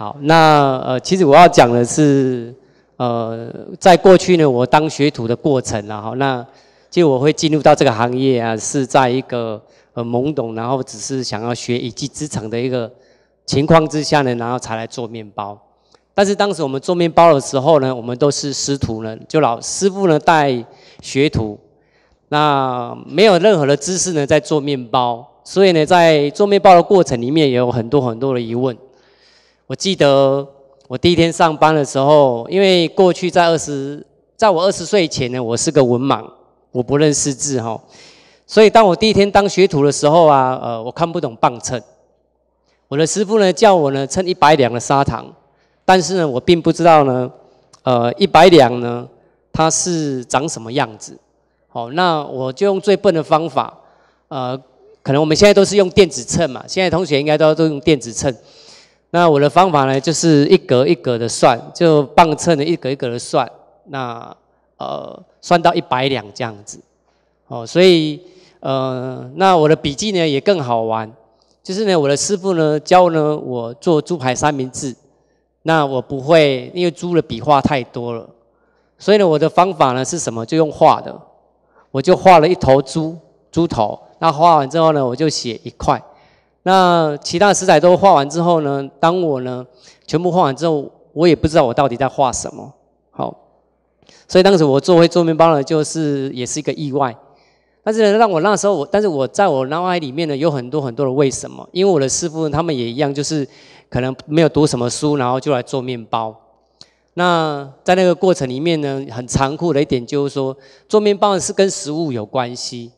好，那呃，其实我要讲的是，呃，在过去呢，我当学徒的过程啊，后那就我会进入到这个行业啊，是在一个呃懵懂，然后只是想要学一技之长的一个情况之下呢，然后才来做面包。但是当时我们做面包的时候呢，我们都是师徒呢，就老师傅呢带学徒，那没有任何的知识呢在做面包，所以呢，在做面包的过程里面也有很多很多的疑问。我记得我第一天上班的时候，因为过去在二十，在我二十岁前呢，我是个文盲，我不认识字哈，所以当我第一天当学徒的时候啊，呃，我看不懂磅秤，我的师傅呢叫我呢称一百两的砂糖，但是呢，我并不知道呢，呃，一百两呢它是长什么样子，好，那我就用最笨的方法，呃，可能我们现在都是用电子秤嘛，现在同学应该都都用电子秤。那我的方法呢，就是一格一格的算，就磅秤的一格一格的算，那呃算到一百两这样子，哦，所以呃那我的笔记呢也更好玩，就是呢我的师傅呢教呢我做猪排三明治，那我不会，因为猪的笔画太多了，所以呢我的方法呢是什么？就用画的，我就画了一头猪，猪头，那画完之后呢我就写一块。那其他食材都画完之后呢？当我呢全部画完之后，我也不知道我到底在画什么。好，所以当时我做为做面包呢，就是也是一个意外。但是让我那时候我，但是我在我脑海里面呢，有很多很多的为什么？因为我的师傅他们也一样，就是可能没有读什么书，然后就来做面包。那在那个过程里面呢，很残酷的一点就是说，做面包是跟食物有关系。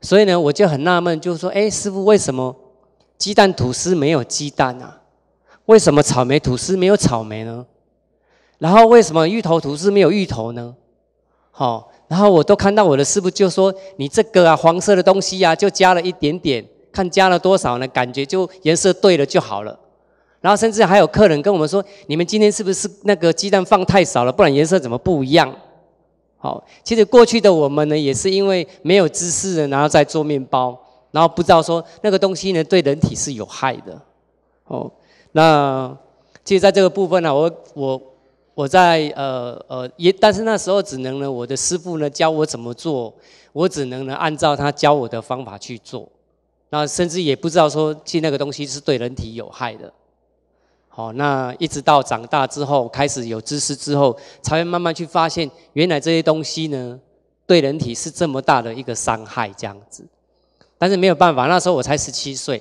所以呢，我就很纳闷，就是说，哎，师傅为什么？鸡蛋吐司没有鸡蛋啊？为什么草莓吐司没有草莓呢？然后为什么芋头吐司没有芋头呢？好，然后我都看到我的师傅就说：“你这个啊，黄色的东西呀，就加了一点点，看加了多少呢？感觉就颜色对了就好了。”然后甚至还有客人跟我们说：“你们今天是不是那个鸡蛋放太少了？不然颜色怎么不一样？”好，其实过去的我们呢，也是因为没有芝士，然后在做面包。然后不知道说那个东西呢对人体是有害的，哦，那其实在这个部分呢，我我我在呃呃也，但是那时候只能呢，我的师傅呢教我怎么做，我只能呢按照他教我的方法去做，那甚至也不知道说，其实那个东西是对人体有害的，好，那一直到长大之后开始有知识之后，才会慢慢去发现，原来这些东西呢对人体是这么大的一个伤害，这样子。但是没有办法，那时候我才十七岁，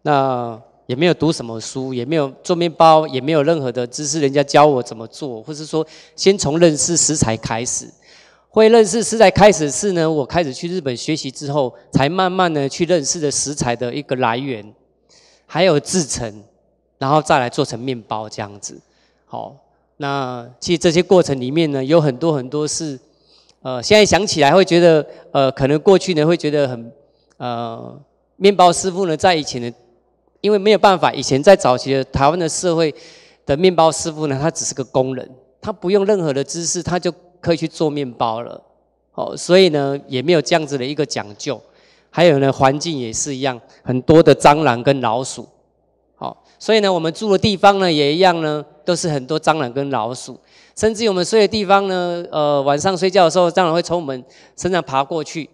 那也没有读什么书，也没有做面包，也没有任何的知识。人家教我怎么做，或是说先从认识食材开始。会认识食材开始是呢，我开始去日本学习之后，才慢慢的去认识的食材的一个来源，还有制成，然后再来做成面包这样子。好，那其实这些过程里面呢，有很多很多是，呃，现在想起来会觉得，呃，可能过去呢会觉得很。呃，面包师傅呢，在以前呢，因为没有办法，以前在早期的台湾的社会的面包师傅呢，他只是个工人，他不用任何的知识，他就可以去做面包了。哦，所以呢，也没有这样子的一个讲究。还有呢，环境也是一样，很多的蟑螂跟老鼠。好，所以呢，我们住的地方呢，也一样呢，都是很多蟑螂跟老鼠。甚至于我们睡的地方呢，呃，晚上睡觉的时候，蟑螂会从我们身上爬过去。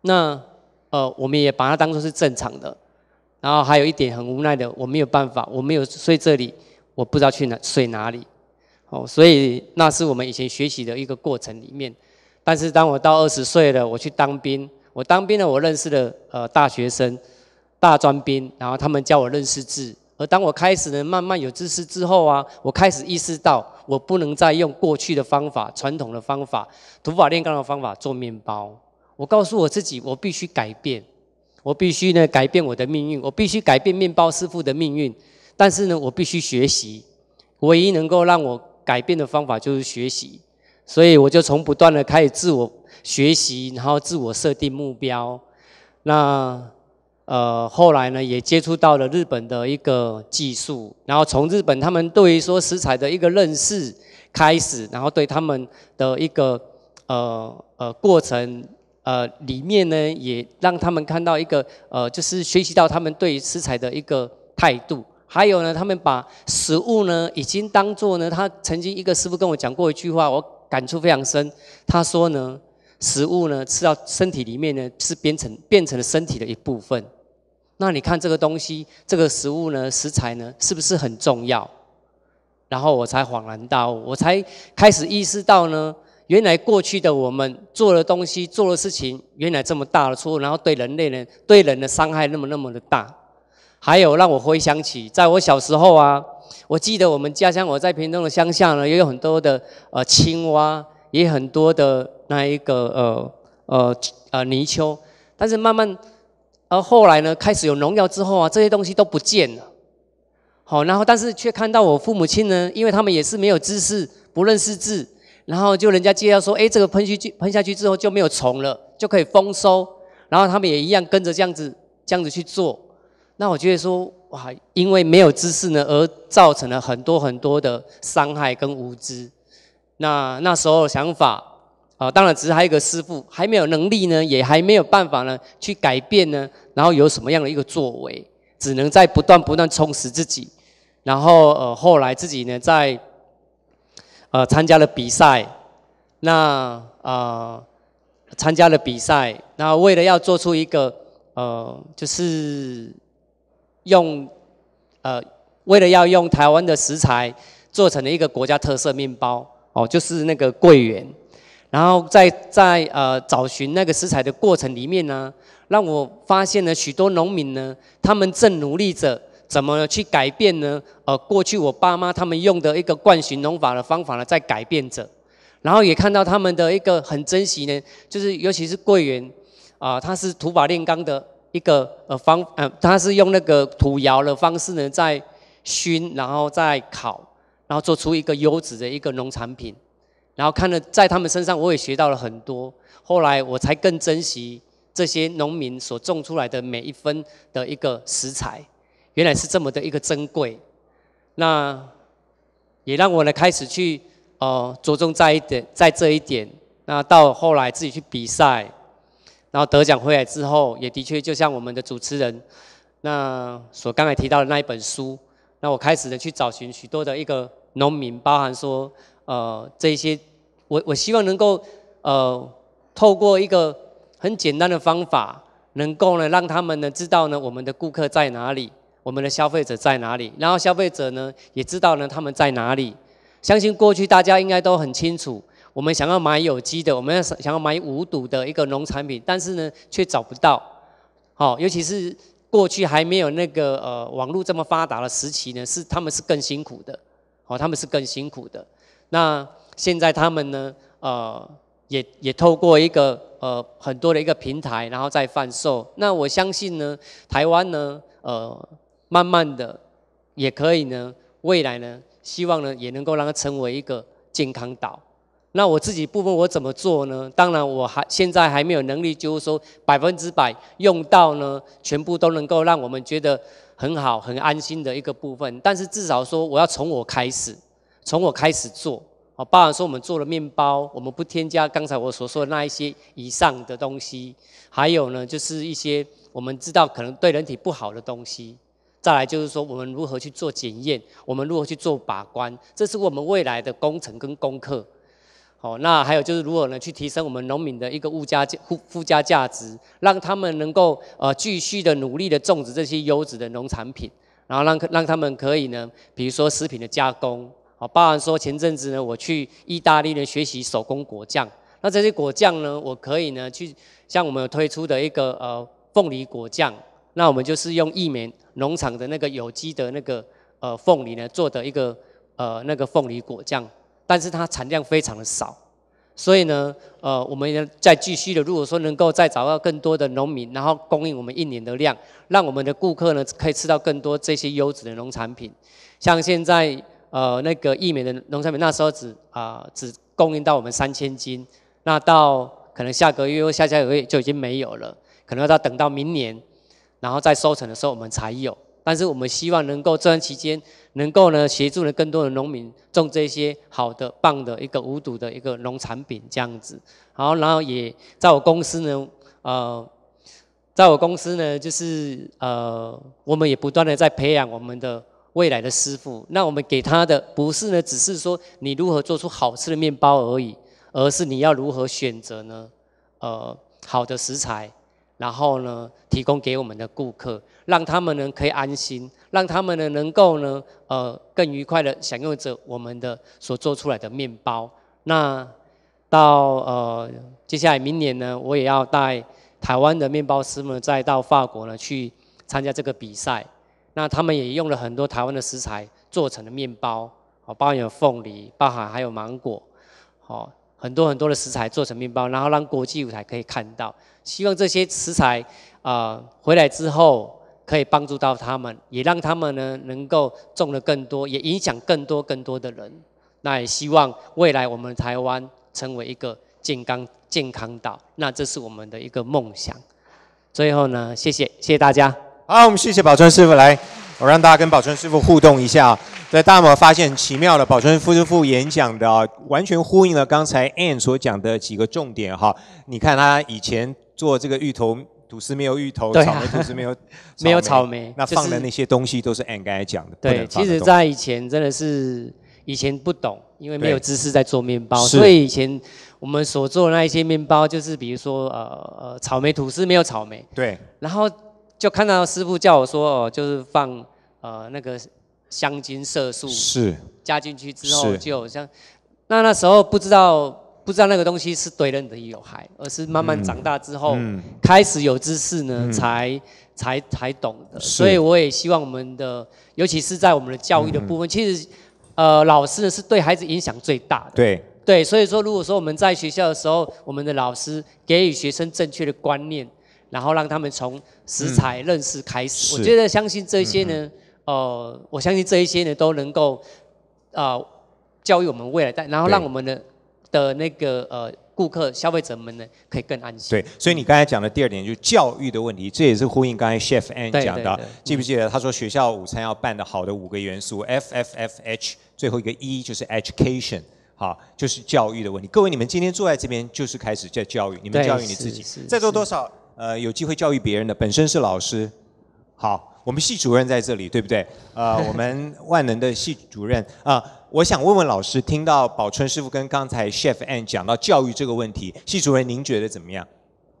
那呃，我们也把它当做是正常的。然后还有一点很无奈的，我没有办法，我没有睡这里，我不知道去哪睡哪里。哦，所以那是我们以前学习的一个过程里面。但是当我到二十岁了，我去当兵，我当兵了，我认识了呃大学生、大专兵，然后他们教我认识字。而当我开始呢慢慢有知识之后啊，我开始意识到我不能再用过去的方法、传统的方法、土法炼钢的方法做面包。我告诉我自己，我必须改变，我必须呢改变我的命运，我必须改变面包师傅的命运。但是呢，我必须学习，唯一能够让我改变的方法就是学习。所以我就从不断的开始自我学习，然后自我设定目标。那呃，后来呢，也接触到了日本的一个技术，然后从日本他们对于说食材的一个认识开始，然后对他们的一个呃呃过程。呃，里面呢也让他们看到一个呃，就是学习到他们对食材的一个态度，还有呢，他们把食物呢已经当做呢，他曾经一个师傅跟我讲过一句话，我感触非常深。他说呢，食物呢吃到身体里面呢，是变成变成了身体的一部分。那你看这个东西，这个食物呢，食材呢，是不是很重要？然后我才恍然大悟，我才开始意识到呢。原来过去的我们做的东西、做的事情，原来这么大的错误，然后对人类呢、对人的伤害那么那么的大。还有让我回想起，在我小时候啊，我记得我们家乡，我在屏东的乡下呢，也有很多的呃青蛙，也很多的那一个呃呃呃泥鳅。但是慢慢，而后来呢，开始有农药之后啊，这些东西都不见了。好，然后但是却看到我父母亲呢，因为他们也是没有知识、不认识字。然后就人家介绍说，哎，这个喷下去喷下去之后就没有虫了，就可以丰收。然后他们也一样跟着这样子这样子去做。那我觉得说，哇，因为没有知识呢，而造成了很多很多的伤害跟无知。那那时候的想法啊，当然只是还有一个师傅，还没有能力呢，也还没有办法呢，去改变呢。然后有什么样的一个作为，只能在不断不断充实自己。然后呃，后来自己呢，在。呃，参加了比赛，那呃，参加了比赛，那为了要做出一个呃，就是用呃，为了要用台湾的食材做成了一个国家特色面包，哦，就是那个桂圆。然后在在呃找寻那个食材的过程里面呢，让我发现了许多农民呢，他们正努力着。怎么去改变呢？呃，过去我爸妈他们用的一个惯性农法的方法呢，在改变着，然后也看到他们的一个很珍惜呢，就是尤其是桂圆，啊，它是土法炼钢的一个呃方，呃，它是用那个土窑的方式呢，在熏，然后再烤，然后做出一个优质的一个农产品，然后看了在他们身上，我也学到了很多，后来我才更珍惜这些农民所种出来的每一分的一个食材。原来是这么的一个珍贵，那也让我呢开始去哦着重在一点，在这一点，那到后来自己去比赛，然后得奖回来之后，也的确就像我们的主持人那所刚才提到的那一本书，那我开始呢去找寻许多的一个农民，包含说呃这些，我我希望能够呃透过一个很简单的方法，能够呢让他们呢知道呢我们的顾客在哪里。我们的消费者在哪里？然后消费者呢，也知道呢，他们在哪里？相信过去大家应该都很清楚，我们想要买有机的，我们要想要买无毒的一个农产品，但是呢，却找不到。好，尤其是过去还没有那个呃网络这么发达的时期呢，是他们是更辛苦的。好，他们是更辛苦的。那现在他们呢，呃，也也透过一个呃很多的一个平台，然后再贩售。那我相信呢，台湾呢，呃。慢慢的，也可以呢。未来呢，希望呢也能够让它成为一个健康岛。那我自己部分我怎么做呢？当然我还现在还没有能力，就是说百分之百用到呢，全部都能够让我们觉得很好、很安心的一个部分。但是至少说，我要从我开始，从我开始做啊。包含说我们做了面包，我们不添加刚才我所说的那一些以上的东西，还有呢就是一些我们知道可能对人体不好的东西。再来就是说，我们如何去做检验？我们如何去做把关？这是我们未来的工程跟功课。好，那还有就是如何呢？去提升我们农民的一个物价附附加价值，让他们能够呃继续的努力的种植这些优质的农产品，然后让让他们可以呢，比如说食品的加工，好，包含说前阵子呢，我去意大利呢学习手工果酱。那这些果酱呢，我可以呢去像我们推出的一个呃凤梨果酱，那我们就是用薏米。农场的那个有机的那个呃凤梨呢做的一个呃那个凤梨果酱，但是它产量非常的少，所以呢呃我们呢在继续的，如果说能够再找到更多的农民，然后供应我们一年的量，让我们的顾客呢可以吃到更多这些优质的农产品，像现在呃那个薏美的农产品那时候只啊只供应到我们三千斤，那到可能下个月或下下个月就已经没有了，可能要到等到明年。然后在收成的时候我们才有，但是我们希望能够这段期间能够呢协助呢更多的农民种这些好的、棒的一个无毒的一个农产品这样子。然后，然后也在我公司呢，呃，在我公司呢，就是呃，我们也不断的在培养我们的未来的师傅。那我们给他的不是呢，只是说你如何做出好吃的面包而已，而是你要如何选择呢？呃，好的食材。然后呢，提供给我们的顾客，让他们呢可以安心，让他们呢能够呢，呃，更愉快的享用着我们的所做出来的面包。那到呃，接下来明年呢，我也要带台湾的面包师们再到法国呢去参加这个比赛。那他们也用了很多台湾的食材做成的面包，哦，包含有凤梨，包含还有芒果，好。很多很多的食材做成面包，然后让国际舞台可以看到。希望这些食材啊回来之后，可以帮助到他们，也让他们呢能够种的更多，也影响更多更多的人。那也希望未来我们台湾成为一个健康健康岛。那这是我们的一个梦想。最后呢，谢谢谢谢大家。好，我们谢谢宝春师傅来，我让大家跟宝春师傅互动一下。在大毛发现奇妙的保存夫之妇演讲的，完全呼应了刚才 Anne 所讲的几个重点哈。你看他以前做这个芋头吐司，没有芋头；草莓吐司没有，没有草莓。那放的那些东西都是 Anne 刚才讲的。对，其实，在以前真的是以前不懂，因为没有知识在做面包，所以以前我们所做的那一些面包，就是比如说呃呃草莓吐司没有草莓。对。然后就看到师傅叫我说，哦，就是放呃那个。香精、色素是加进去之后，就像那那时候不知道不知道那个东西是对人的有害，而是慢慢长大之后开始有知识呢，才才才懂的。所以我也希望我们的，尤其是在我们的教育的部分，其实呃，老师呢是对孩子影响最大的。对对，所以说如果说我们在学校的时候，我们的老师给予学生正确的观念，然后让他们从食材认识开始，我觉得相信这些呢。哦，我相信这一些呢都能够啊教育我们未来代，然后让我们的的那个呃顾客消费者们呢可以更安心。对，所以你刚才讲的第二点就是教育的问题，这也是呼应刚才 Chef a n n 讲的，记不记得他说学校午餐要办的好的五个元素 F、F、F、H，最后一个 E 就是 education，好，就是教育的问题。各位你们今天坐在这边就是开始在教育，你们教育你自己，在座多少呃有机会教育别人的，本身是老师，好。我们系主任在这里，对不对？呃，我们万能的系主任 啊，我想问问老师，听到宝春师傅跟刚才 Chef a n 讲到教育这个问题，系主任您觉得怎么样？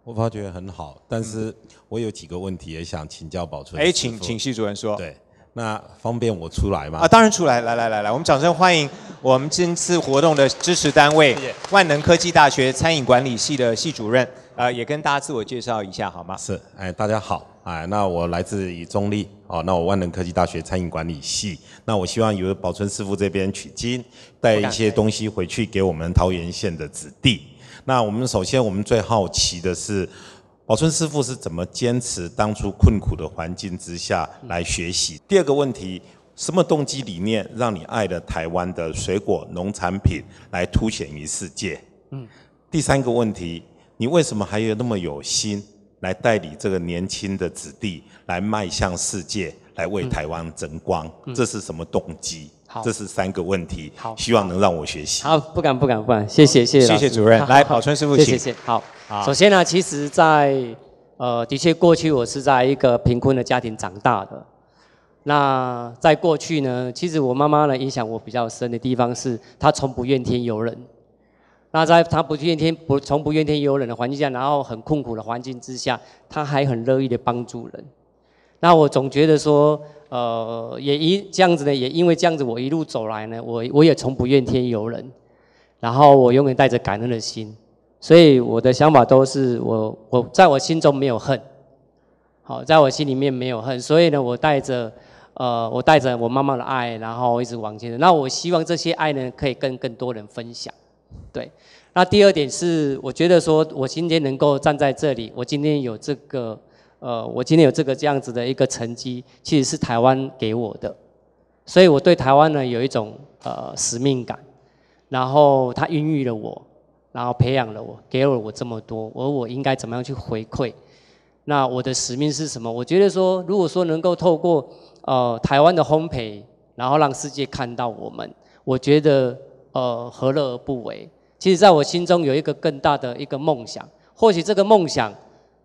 我发觉很好，但是我有几个问题也想请教宝春。哎，请请系主任说。对。那方便我出来吗？啊，当然出来。来来来来，我们掌声欢迎我们今次活动的支持单位——万能科技大学餐饮管理系的系主任。呃，也跟大家自我介绍一下好吗？是，哎，大家好，哎，那我来自以中立，哦，那我万能科技大学餐饮管理系。那我希望由保存师傅这边取经，带一些东西回去给我们桃源县的子弟。那我们首先，我们最好奇的是，保存师傅是怎么坚持当初困苦的环境之下来学习？第二个问题，什么动机理念让你爱的台湾的水果农产品来凸显于世界？嗯。第三个问题。你为什么还有那么有心来代理这个年轻的子弟来迈向世界，来为台湾争光？这是什么动机？这是三个问题，希望能让我学习。好，不敢不敢不敢，谢谢谢谢主任，来宝川师傅，谢。好，首先呢，其实，在呃，的确过去我是在一个贫困的家庭长大的。那在过去呢，其实我妈妈呢影响我比较深的地方是，她从不怨天尤人。那在他不怨天不从不怨天尤人的环境下，然后很困苦的环境之下，他还很乐意的帮助人。那我总觉得说，呃，也一这样子呢，也因为这样子，我一路走来呢，我我也从不怨天尤人，然后我永远带着感恩的心，所以我的想法都是，我我在我心中没有恨，好，在我心里面没有恨，所以呢，我带着，呃，我带着我妈妈的爱，然后一直往前。那我希望这些爱呢，可以跟更多人分享。对，那第二点是，我觉得说，我今天能够站在这里，我今天有这个，呃，我今天有这个这样子的一个成绩，其实是台湾给我的，所以我对台湾呢有一种呃使命感。然后他孕育了我，然后培养了我，给了我这么多，而我应该怎么样去回馈？那我的使命是什么？我觉得说，如果说能够透过呃台湾的烘焙，然后让世界看到我们，我觉得呃何乐而不为？其实，在我心中有一个更大的一个梦想，或许这个梦想，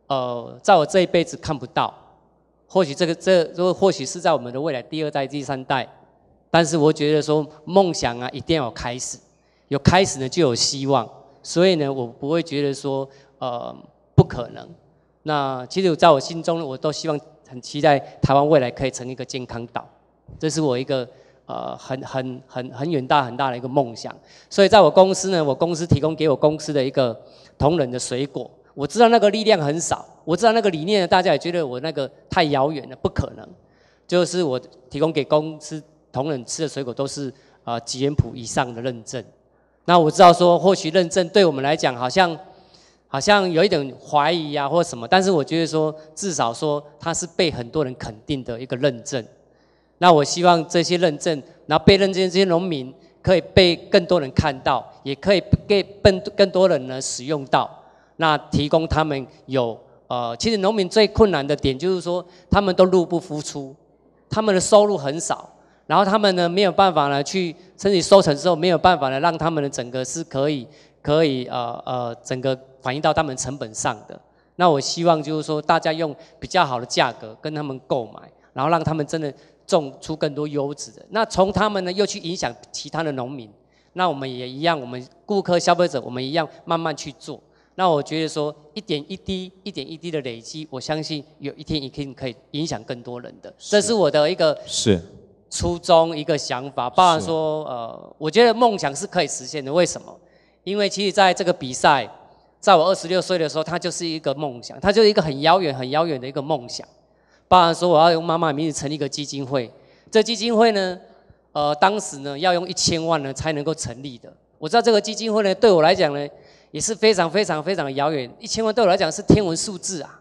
呃，在我这一辈子看不到，或许这个这如果或许是在我们的未来第二代、第三代，但是我觉得说梦想啊，一定要有开始，有开始呢就有希望，所以呢，我不会觉得说呃不可能。那其实，在我心中，我都希望很期待台湾未来可以成一个健康岛，这是我一个。呃，很很很很远大很大的一个梦想，所以在我公司呢，我公司提供给我公司的一个同仁的水果，我知道那个力量很少，我知道那个理念，大家也觉得我那个太遥远了，不可能。就是我提供给公司同仁吃的水果都是啊，吉恩普以上的认证。那我知道说，或许认证对我们来讲好像好像有一点怀疑啊，或什么，但是我觉得说，至少说它是被很多人肯定的一个认证。那我希望这些认证，然后被认证这些农民可以被更多人看到，也可以给更更多人呢使用到。那提供他们有呃，其实农民最困难的点就是说，他们都入不敷出，他们的收入很少，然后他们呢没有办法呢去，甚至收成之后没有办法呢让他们的整个是可以可以呃呃整个反映到他们成本上的。那我希望就是说大家用比较好的价格跟他们购买，然后让他们真的。种出更多优质的，那从他们呢又去影响其他的农民，那我们也一样，我们顾客消费者，我们一样慢慢去做。那我觉得说一点一滴，一点一滴的累积，我相信有一天一定可以影响更多人的。这是我的一个是初衷一个想法，包含说呃，我觉得梦想是可以实现的。为什么？因为其实在这个比赛，在我二十六岁的时候，它就是一个梦想，它就是一个很遥远、很遥远的一个梦想。爸说：“我要用妈妈名字成立一个基金会。这基金会呢，呃，当时呢要用一千万呢才能够成立的。我知道这个基金会呢，对我来讲呢，也是非常非常非常的遥远。一千万对我来讲是天文数字啊。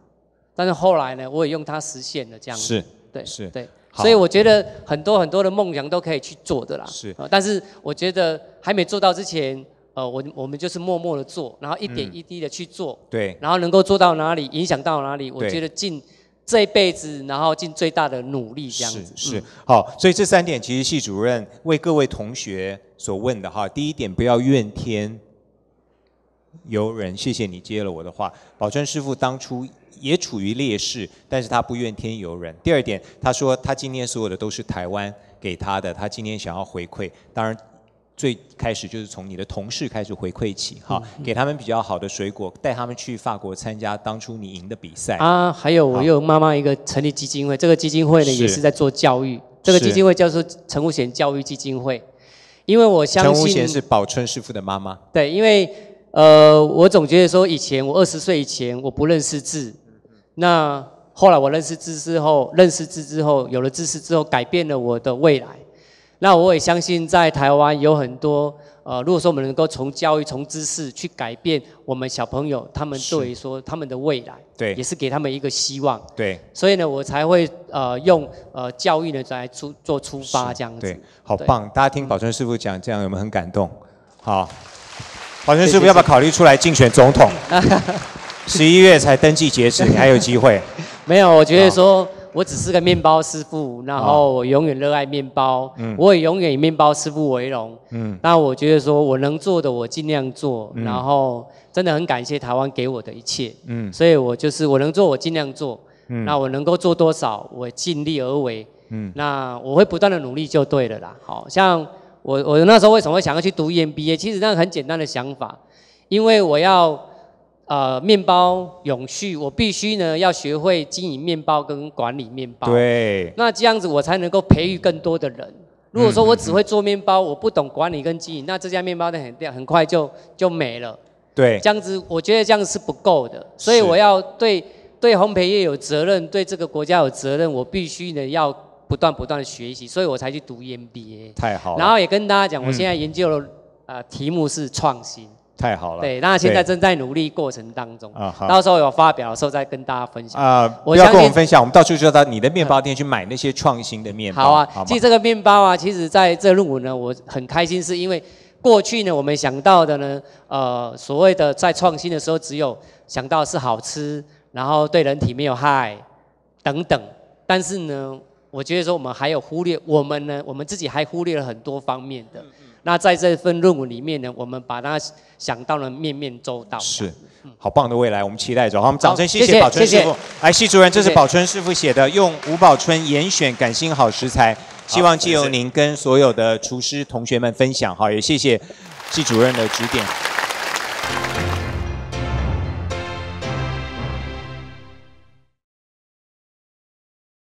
但是后来呢，我也用它实现了这样子。是，对，是，对。所以我觉得很多很多的梦想都可以去做的啦。是，但是我觉得还没做到之前，呃，我我们就是默默的做，然后一点一滴的去做。对，然后能够做到哪里，影响到哪里，我觉得尽这辈子，然后尽最大的努力，这样子。是是，好，所以这三点其实系主任为各位同学所问的哈。第一点，不要怨天尤人。谢谢你接了我的话。宝川师傅当初也处于劣势，但是他不怨天尤人。第二点，他说他今天所有的都是台湾给他的，他今天想要回馈，当然。最开始就是从你的同事开始回馈起哈，给他们比较好的水果，带他们去法国参加当初你赢的比赛啊。还有，我有妈妈一个成立基金会，这个基金会呢也是在做教育。这个基金会叫做陈无贤教育基金会，因为我相信陈无贤是宝春师傅的妈妈。对，因为呃，我总觉得说以前我二十岁以前我不认识字，那后来我认识字之后，认识字之后有了知识之后，改变了我的未来。那我也相信，在台湾有很多，呃，如果说我们能够从教育、从知识去改变我们小朋友，他们对于说他们的未来，对，也是给他们一个希望。对。所以呢，我才会呃用呃教育呢来出做出发这样子。好棒！大家听宝春师傅讲，这样有没有很感动？好，宝春师傅要不要考虑出来竞选总统？十一月才登记截止，你还有机会。没有，我觉得说。我只是个面包师傅，然后我永远热爱面包，我也永远以面包师傅为荣。那我觉得说，我能做的我尽量做，然后真的很感谢台湾给我的一切。所以我就是我能做我尽量做，那我能够做多少我尽力而为。那我会不断的努力就对了啦。好像我我那时候为什么会想要去读 EMBA？其实那很简单的想法，因为我要。呃，面包永续，我必须呢要学会经营面包跟管理面包。对。那这样子我才能够培育更多的人。如果说我只会做面包，我不懂管理跟经营，那这家面包店很很快就就没了。对。这样子，我觉得这样是不够的，所以我要对对烘焙业有责任，对这个国家有责任，我必须呢要不断不断的学习，所以我才去读 MBA。太好。了。然后也跟大家讲，我现在研究的呃题目是创新。太好了，对，那现在正在努力过程当中，啊，到时候有发表的时候再跟大家分享啊。我要跟我们分享，我们到处就到你的面包店去买那些创新的面包。好啊，其实这个面包啊，其实在这论文呢，我很开心，是因为过去呢，我们想到的呢，呃，所谓的在创新的时候，只有想到是好吃，然后对人体没有害等等，但是呢，我觉得说我们还有忽略，我们呢，我们自己还忽略了很多方面的。那在这份论文里面呢，我们把它想到了面面周到，是，好棒的未来，我们期待着。好，我们掌声谢谢宝春师傅。来，季主任，这是宝春师傅写的，用吴宝春严选感性好食材，希望借由您跟所有的厨师同学们分享。好，也谢谢季主任的指点。